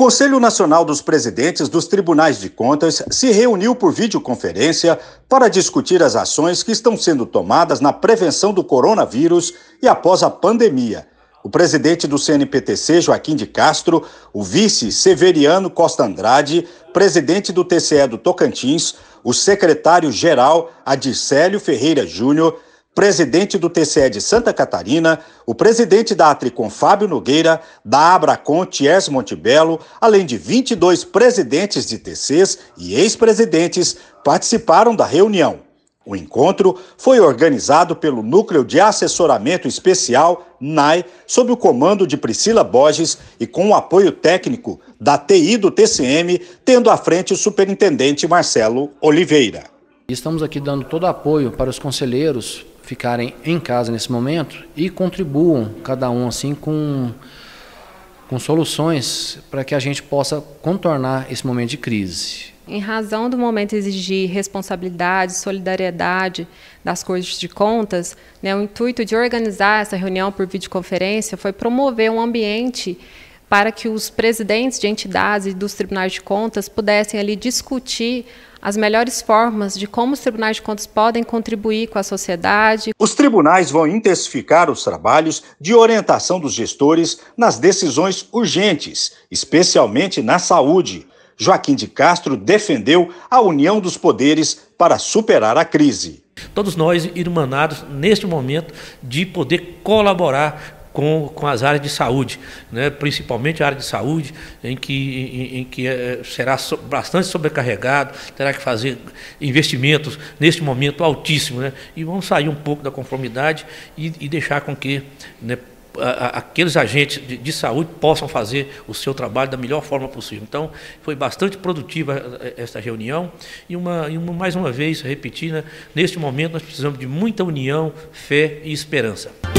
Conselho Nacional dos Presidentes dos Tribunais de Contas se reuniu por videoconferência para discutir as ações que estão sendo tomadas na prevenção do coronavírus e após a pandemia. O presidente do CNPTC, Joaquim de Castro, o vice Severiano Costa Andrade, presidente do TCE do Tocantins, o secretário-geral Adicélio Ferreira Júnior presidente do TCE de Santa Catarina, o presidente da Atricom Fábio Nogueira, da Abracon Thiers Montebello, além de 22 presidentes de TCs e ex-presidentes participaram da reunião. O encontro foi organizado pelo Núcleo de Assessoramento Especial, NAI, sob o comando de Priscila Borges e com o apoio técnico da TI do TCM, tendo à frente o superintendente Marcelo Oliveira. Estamos aqui dando todo o apoio para os conselheiros, ficarem em casa nesse momento e contribuam cada um assim com com soluções para que a gente possa contornar esse momento de crise. Em razão do momento exigir responsabilidade, solidariedade das cortes de contas, né, o intuito de organizar essa reunião por videoconferência foi promover um ambiente para que os presidentes de entidades e dos tribunais de contas pudessem ali discutir as melhores formas de como os tribunais de contas podem contribuir com a sociedade. Os tribunais vão intensificar os trabalhos de orientação dos gestores nas decisões urgentes, especialmente na saúde. Joaquim de Castro defendeu a união dos poderes para superar a crise. Todos nós, irmanados, neste momento, de poder colaborar com, com as áreas de saúde, né? principalmente a área de saúde, em que, em, em que é, será so, bastante sobrecarregado, terá que fazer investimentos neste momento altíssimo. Né? E vamos sair um pouco da conformidade e, e deixar com que né, a, aqueles agentes de, de, saúde possam fazer o seu trabalho da melhor forma possível. Então, foi bastante produtiva eh, esta reunião e, uma, e uma mais uma vez, repetir, né, neste momento nós precisamos de muita união, fé e esperança.